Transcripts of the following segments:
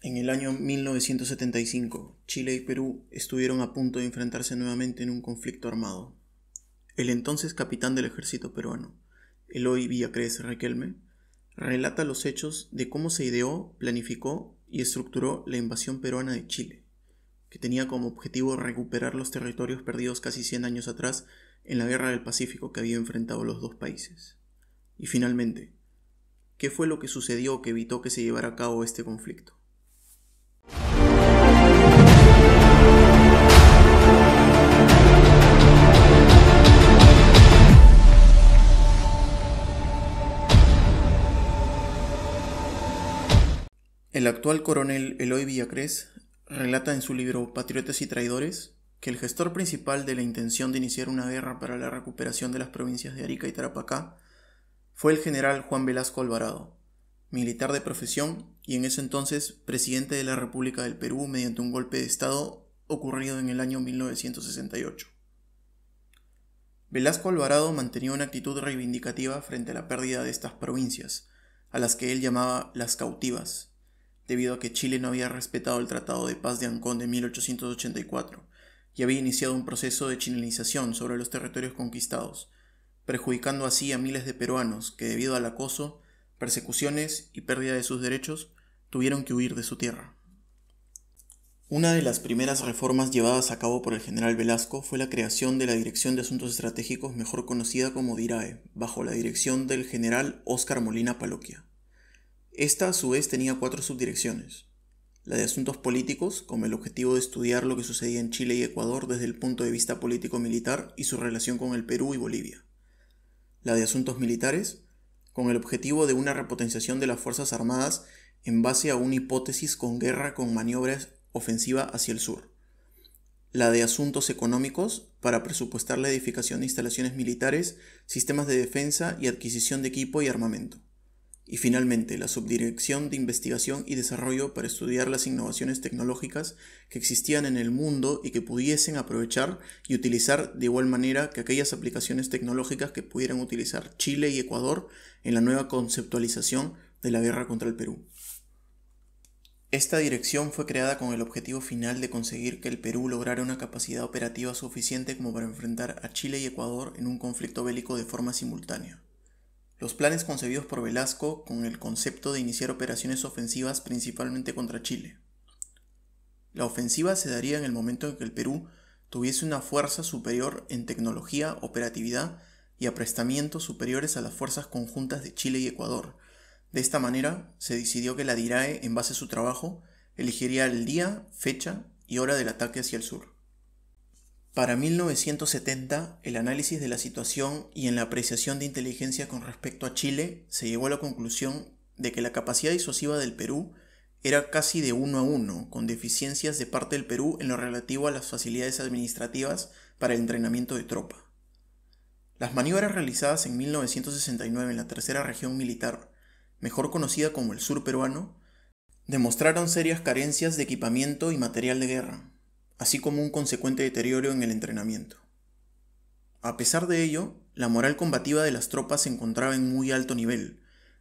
En el año 1975, Chile y Perú estuvieron a punto de enfrentarse nuevamente en un conflicto armado. El entonces capitán del ejército peruano, Eloy Villacrés Requelme, relata los hechos de cómo se ideó, planificó y estructuró la invasión peruana de Chile, que tenía como objetivo recuperar los territorios perdidos casi 100 años atrás en la guerra del Pacífico que había enfrentado los dos países. Y finalmente, ¿qué fue lo que sucedió que evitó que se llevara a cabo este conflicto? El actual coronel Eloy Villacrés relata en su libro Patriotas y Traidores que el gestor principal de la intención de iniciar una guerra para la recuperación de las provincias de Arica y Tarapacá fue el general Juan Velasco Alvarado, militar de profesión y en ese entonces presidente de la República del Perú mediante un golpe de Estado ocurrido en el año 1968. Velasco Alvarado mantenía una actitud reivindicativa frente a la pérdida de estas provincias, a las que él llamaba las cautivas, debido a que Chile no había respetado el Tratado de Paz de Ancón de 1884 y había iniciado un proceso de chilenización sobre los territorios conquistados, perjudicando así a miles de peruanos que debido al acoso, persecuciones y pérdida de sus derechos tuvieron que huir de su tierra. Una de las primeras reformas llevadas a cabo por el general Velasco fue la creación de la Dirección de Asuntos Estratégicos, mejor conocida como DIRAE, bajo la dirección del general Óscar Molina Paloquia. Esta a su vez tenía cuatro subdirecciones. La de asuntos políticos, con el objetivo de estudiar lo que sucedía en Chile y Ecuador desde el punto de vista político-militar y su relación con el Perú y Bolivia. La de asuntos militares, con el objetivo de una repotenciación de las Fuerzas Armadas en base a una hipótesis con guerra con maniobras ofensiva hacia el sur. La de asuntos económicos, para presupuestar la edificación de instalaciones militares, sistemas de defensa y adquisición de equipo y armamento y finalmente la Subdirección de Investigación y Desarrollo para estudiar las innovaciones tecnológicas que existían en el mundo y que pudiesen aprovechar y utilizar de igual manera que aquellas aplicaciones tecnológicas que pudieran utilizar Chile y Ecuador en la nueva conceptualización de la guerra contra el Perú. Esta dirección fue creada con el objetivo final de conseguir que el Perú lograra una capacidad operativa suficiente como para enfrentar a Chile y Ecuador en un conflicto bélico de forma simultánea. Los planes concebidos por Velasco con el concepto de iniciar operaciones ofensivas principalmente contra Chile. La ofensiva se daría en el momento en que el Perú tuviese una fuerza superior en tecnología, operatividad y aprestamiento superiores a las fuerzas conjuntas de Chile y Ecuador. De esta manera, se decidió que la DIRAE, en base a su trabajo, elegiría el día, fecha y hora del ataque hacia el sur. Para 1970, el análisis de la situación y en la apreciación de inteligencia con respecto a Chile se llegó a la conclusión de que la capacidad disuasiva del Perú era casi de uno a uno, con deficiencias de parte del Perú en lo relativo a las facilidades administrativas para el entrenamiento de tropa. Las maniobras realizadas en 1969 en la tercera región militar, mejor conocida como el sur peruano, demostraron serias carencias de equipamiento y material de guerra, así como un consecuente deterioro en el entrenamiento. A pesar de ello, la moral combativa de las tropas se encontraba en muy alto nivel.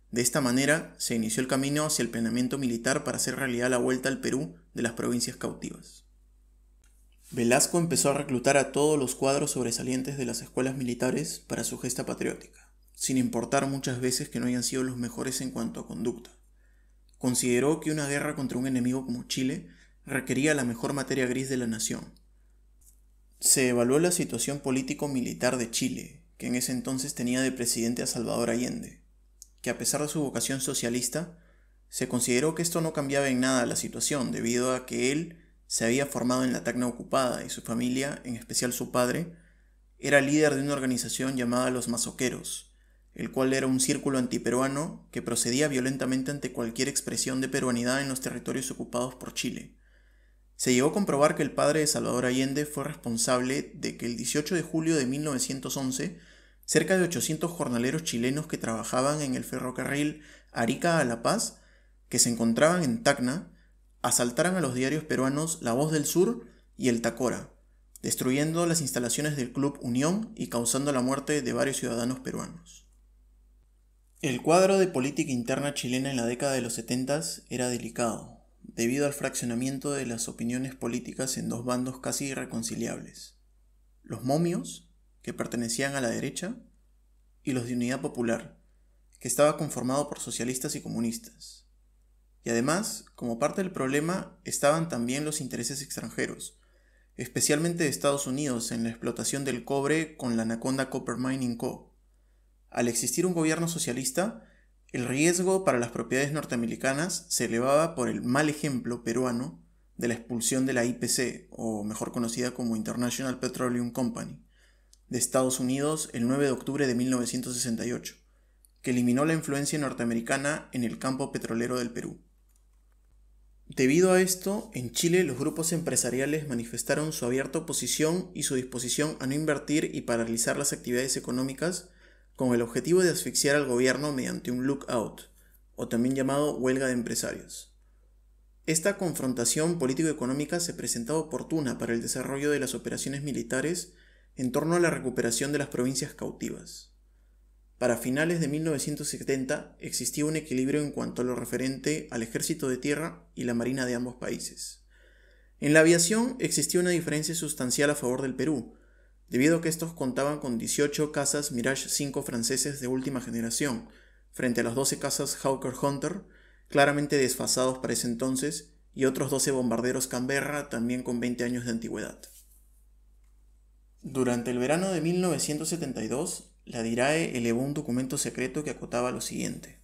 De esta manera, se inició el camino hacia el planeamiento militar para hacer realidad la vuelta al Perú de las provincias cautivas. Velasco empezó a reclutar a todos los cuadros sobresalientes de las escuelas militares para su gesta patriótica, sin importar muchas veces que no hayan sido los mejores en cuanto a conducta. Consideró que una guerra contra un enemigo como Chile requería la mejor materia gris de la nación. Se evaluó la situación político-militar de Chile, que en ese entonces tenía de presidente a Salvador Allende, que a pesar de su vocación socialista, se consideró que esto no cambiaba en nada la situación debido a que él se había formado en la Tacna ocupada y su familia, en especial su padre, era líder de una organización llamada Los Mazoqueros, el cual era un círculo antiperuano que procedía violentamente ante cualquier expresión de peruanidad en los territorios ocupados por Chile. Se llegó a comprobar que el padre de Salvador Allende fue responsable de que el 18 de julio de 1911 cerca de 800 jornaleros chilenos que trabajaban en el ferrocarril Arica a La Paz, que se encontraban en Tacna, asaltaran a los diarios peruanos La Voz del Sur y El Tacora, destruyendo las instalaciones del Club Unión y causando la muerte de varios ciudadanos peruanos. El cuadro de política interna chilena en la década de los 70 era delicado debido al fraccionamiento de las opiniones políticas en dos bandos casi irreconciliables. Los momios, que pertenecían a la derecha, y los de Unidad Popular, que estaba conformado por socialistas y comunistas. Y además, como parte del problema, estaban también los intereses extranjeros, especialmente de Estados Unidos en la explotación del cobre con la Anaconda Copper Mining Co. Al existir un gobierno socialista, el riesgo para las propiedades norteamericanas se elevaba por el mal ejemplo peruano de la expulsión de la IPC, o mejor conocida como International Petroleum Company, de Estados Unidos el 9 de octubre de 1968, que eliminó la influencia norteamericana en el campo petrolero del Perú. Debido a esto, en Chile los grupos empresariales manifestaron su abierta oposición y su disposición a no invertir y paralizar las actividades económicas con el objetivo de asfixiar al gobierno mediante un look-out o también llamado huelga de empresarios. Esta confrontación político-económica se presentaba oportuna para el desarrollo de las operaciones militares en torno a la recuperación de las provincias cautivas. Para finales de 1970 existía un equilibrio en cuanto a lo referente al ejército de tierra y la marina de ambos países. En la aviación existía una diferencia sustancial a favor del Perú, debido a que estos contaban con 18 casas Mirage 5 franceses de última generación, frente a las 12 casas Hawker Hunter, claramente desfasados para ese entonces, y otros 12 bombarderos Canberra, también con 20 años de antigüedad. Durante el verano de 1972, la DIRAE elevó un documento secreto que acotaba lo siguiente.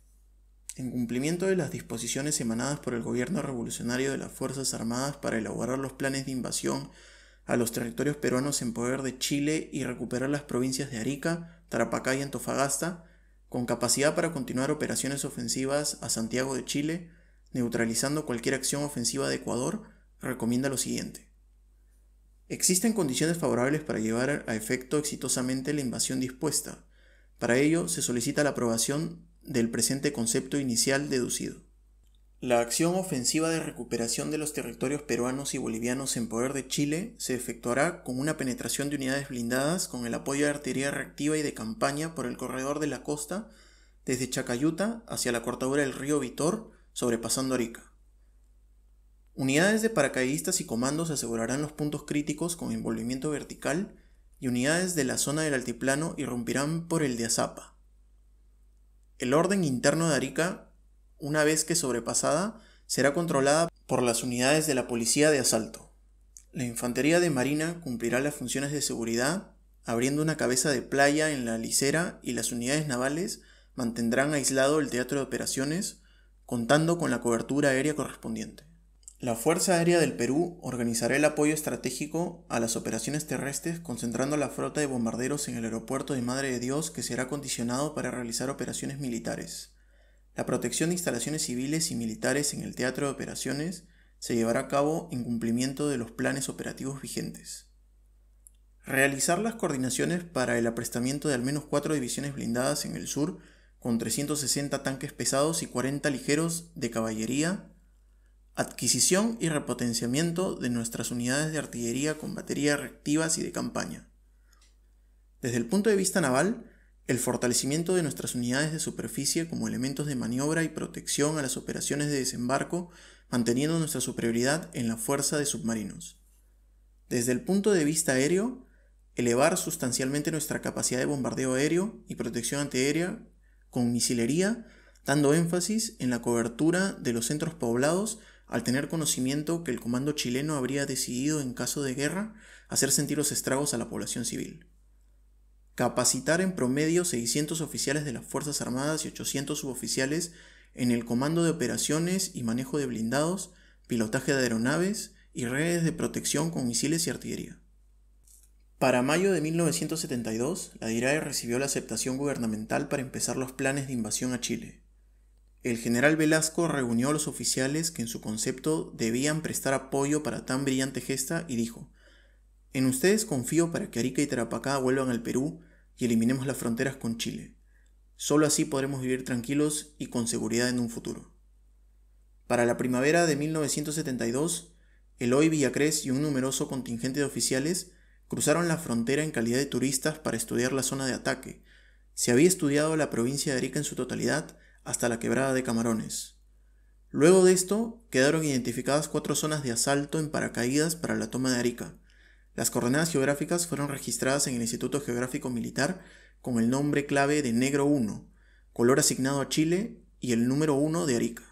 En cumplimiento de las disposiciones emanadas por el gobierno revolucionario de las Fuerzas Armadas para elaborar los planes de invasión a los territorios peruanos en poder de Chile y recuperar las provincias de Arica, Tarapacá y Antofagasta, con capacidad para continuar operaciones ofensivas a Santiago de Chile, neutralizando cualquier acción ofensiva de Ecuador, recomienda lo siguiente. Existen condiciones favorables para llevar a efecto exitosamente la invasión dispuesta. Para ello se solicita la aprobación del presente concepto inicial deducido. La acción ofensiva de recuperación de los territorios peruanos y bolivianos en poder de Chile se efectuará con una penetración de unidades blindadas con el apoyo de artillería reactiva y de campaña por el corredor de la costa desde Chacayuta hacia la cortadura del río Vitor, sobrepasando Arica. Unidades de paracaidistas y comandos asegurarán los puntos críticos con envolvimiento vertical y unidades de la zona del altiplano irrumpirán por el de Azapa. El orden interno de Arica una vez que sobrepasada, será controlada por las unidades de la Policía de Asalto. La Infantería de Marina cumplirá las funciones de seguridad, abriendo una cabeza de playa en la licera y las unidades navales mantendrán aislado el teatro de operaciones, contando con la cobertura aérea correspondiente. La Fuerza Aérea del Perú organizará el apoyo estratégico a las operaciones terrestres concentrando la flota de bombarderos en el aeropuerto de Madre de Dios que será condicionado para realizar operaciones militares. La protección de instalaciones civiles y militares en el teatro de operaciones se llevará a cabo en cumplimiento de los planes operativos vigentes. Realizar las coordinaciones para el aprestamiento de al menos cuatro divisiones blindadas en el sur, con 360 tanques pesados y 40 ligeros de caballería. Adquisición y repotenciamiento de nuestras unidades de artillería con baterías reactivas y de campaña. Desde el punto de vista naval, el fortalecimiento de nuestras unidades de superficie como elementos de maniobra y protección a las operaciones de desembarco, manteniendo nuestra superioridad en la fuerza de submarinos. Desde el punto de vista aéreo, elevar sustancialmente nuestra capacidad de bombardeo aéreo y protección antiaérea con misilería, dando énfasis en la cobertura de los centros poblados al tener conocimiento que el comando chileno habría decidido en caso de guerra hacer sentir los estragos a la población civil capacitar en promedio 600 oficiales de las Fuerzas Armadas y 800 suboficiales en el comando de operaciones y manejo de blindados, pilotaje de aeronaves y redes de protección con misiles y artillería. Para mayo de 1972, la DIRAE recibió la aceptación gubernamental para empezar los planes de invasión a Chile. El general Velasco reunió a los oficiales que en su concepto debían prestar apoyo para tan brillante gesta y dijo, en ustedes confío para que Arica y Tarapacá vuelvan al Perú y eliminemos las fronteras con Chile. Solo así podremos vivir tranquilos y con seguridad en un futuro. Para la primavera de 1972, Eloy Villacrés y un numeroso contingente de oficiales cruzaron la frontera en calidad de turistas para estudiar la zona de ataque. Se había estudiado la provincia de Arica en su totalidad hasta la quebrada de Camarones. Luego de esto, quedaron identificadas cuatro zonas de asalto en paracaídas para la toma de Arica. Las coordenadas geográficas fueron registradas en el Instituto Geográfico Militar con el nombre clave de Negro 1, color asignado a Chile y el número 1 de Arica.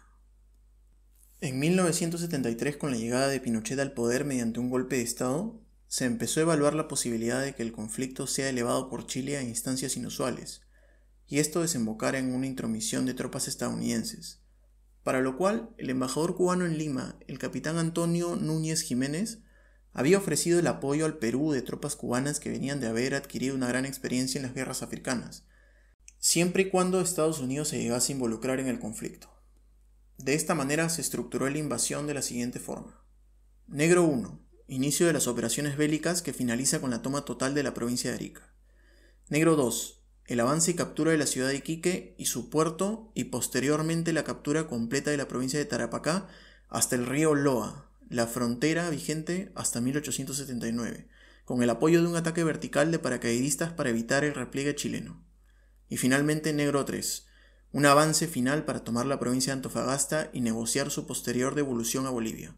En 1973, con la llegada de Pinochet al poder mediante un golpe de Estado, se empezó a evaluar la posibilidad de que el conflicto sea elevado por Chile a instancias inusuales, y esto desembocara en una intromisión de tropas estadounidenses, para lo cual el embajador cubano en Lima, el capitán Antonio Núñez Jiménez, había ofrecido el apoyo al Perú de tropas cubanas que venían de haber adquirido una gran experiencia en las guerras africanas, siempre y cuando Estados Unidos se llegase a involucrar en el conflicto. De esta manera se estructuró la invasión de la siguiente forma. Negro 1. Inicio de las operaciones bélicas que finaliza con la toma total de la provincia de Arica. Negro 2. El avance y captura de la ciudad de Iquique y su puerto y posteriormente la captura completa de la provincia de Tarapacá hasta el río Loa, la frontera vigente hasta 1879, con el apoyo de un ataque vertical de paracaidistas para evitar el repliegue chileno. Y finalmente Negro 3, un avance final para tomar la provincia de Antofagasta y negociar su posterior devolución a Bolivia.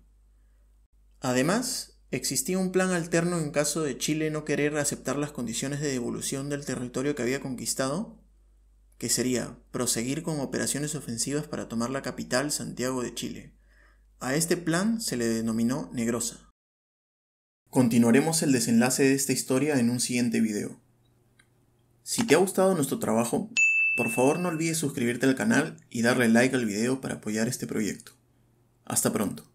Además, existía un plan alterno en caso de Chile no querer aceptar las condiciones de devolución del territorio que había conquistado, que sería proseguir con operaciones ofensivas para tomar la capital Santiago de Chile. A este plan se le denominó Negrosa. Continuaremos el desenlace de esta historia en un siguiente video. Si te ha gustado nuestro trabajo, por favor no olvides suscribirte al canal y darle like al video para apoyar este proyecto. Hasta pronto.